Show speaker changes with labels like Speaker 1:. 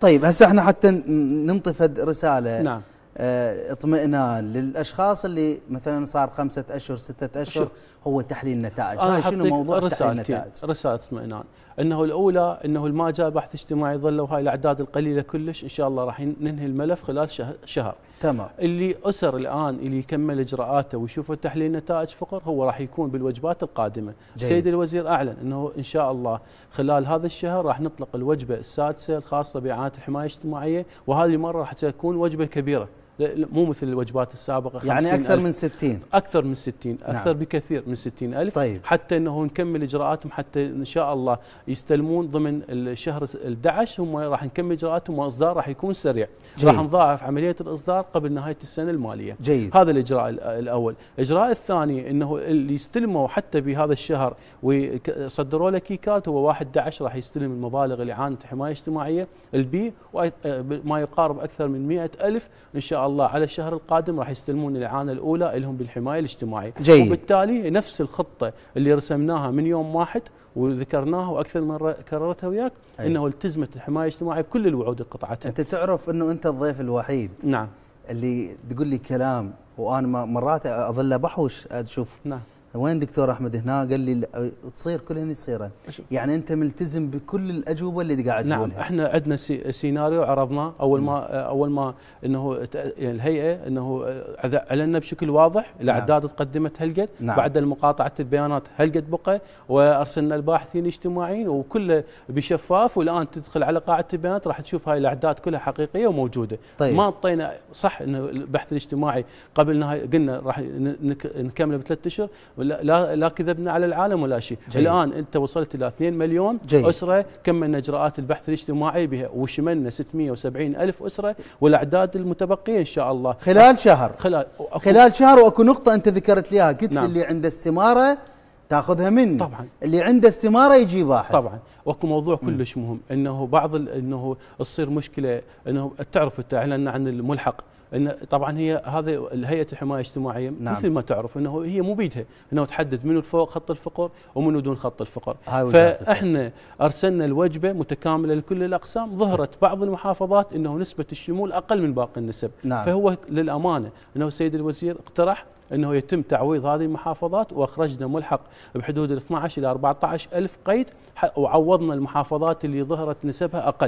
Speaker 1: طيب هسه احنا حتى ننطفد رساله نعم آه، اطمئنان للاشخاص اللي مثلا صار خمسة اشهر ستة اشهر هو تحليل نتائج هاي شنو موضوع تحليل النتائج
Speaker 2: رساله اطمئنان انه الاولى انه ما جاء بحث اجتماعي ظلوا هاي الاعداد القليله كلش ان شاء الله راح ننهي الملف خلال شهر تمام اللي اسر الان اللي يكمل اجراءاته ويشوف تحليل نتائج فقر هو راح يكون بالوجبات القادمه جيد. السيد الوزير اعلن انه ان شاء الله خلال هذا الشهر راح نطلق الوجبه السادسه الخاصه باعانه الحمايه الاجتماعيه وهذه المره راح تكون وجبه كبيره مو مثل الوجبات السابقه يعني اكثر من 60 نعم. اكثر من 60 اكثر نعم. بكثير من 60 الف طيب. حتى انه نكمل اجراءاتهم حتى ان شاء الله يستلمون ضمن الشهر 11 هم راح نكمل اجراءاتهم واصدار راح يكون سريع جيد. راح نضاعف عمليه الاصدار قبل نهايه السنه الماليه جيد. هذا الاجراء الاول الاجراء الثاني انه اللي يستلموا حتى بهذا الشهر وصدروا له كي كارت هو 1 11 راح يستلم المبالغ اللي عانت حمايه اجتماعيه البي ما يقارب اكثر من 100 الف ان شاء الله الله على الشهر القادم راح يستلمون الاعانه الاولى لهم بالحمايه الاجتماعيه جيد. وبالتالي نفس الخطه اللي رسمناها من يوم واحد وذكرناها واكثر من مره كررتها وياك أيه. انه التزمت الحمايه الاجتماعيه بكل الوعود
Speaker 1: اللي قطعتها انت تعرف انه انت الضيف الوحيد نعم اللي تقول لي كلام وانا مرات اظل بحوش اشوف نعم وين دكتور احمد هنا قال لي تصير كلها تصير يعني انت ملتزم بكل الاجوبه اللي قاعد نعم تقولها.
Speaker 2: احنا عندنا سيناريو عرضناه اول ما اول ما انه يعني الهيئه انه اعلنا بشكل واضح نعم. الاعداد نعم. تقدمت هلقد نعم. بعد مقاطعه البيانات هلقد بقى وارسلنا الباحثين الاجتماعيين وكله بشفاف والان تدخل على قاعه البيانات راح تشوف هاي الاعداد كلها حقيقيه وموجوده طيب. ما اعطينا صح انه البحث الاجتماعي قبل قلنا راح نكمله بثلاث اشهر لا لا كذبنا على العالم ولا شيء الان انت وصلت الى 2 مليون جيد. اسره كملنا اجراءات البحث الاجتماعي بها وشملنا 670 الف اسره والاعداد المتبقيه ان شاء الله خلال شهر خلال خلال شهر
Speaker 1: واكو نقطه انت ذكرت لي اياها قلت نعم. اللي عنده استماره تاخذها مني طبعا اللي عنده استماره يجي باحث طبعا واكو موضوع كلش مهم انه بعض انه تصير
Speaker 2: مشكله انه تعرف انت اعلنا عن الملحق ان طبعا هي هذه هيئه الحمايه الاجتماعيه نعم. مثل ما تعرف انه هي مو بيدها انه تحدد منو فوق خط الفقر ومنو دون خط الفقر فاحنا ارسلنا الوجبه متكامله لكل الاقسام ظهرت بعض المحافظات انه نسبه الشمول اقل من باقي النسب نعم. فهو للامانه انه السيد الوزير اقترح انه يتم تعويض هذه المحافظات واخرجنا ملحق بحدود ال 12 الى 14 الف قيد وعوضنا المحافظات اللي ظهرت نسبها اقل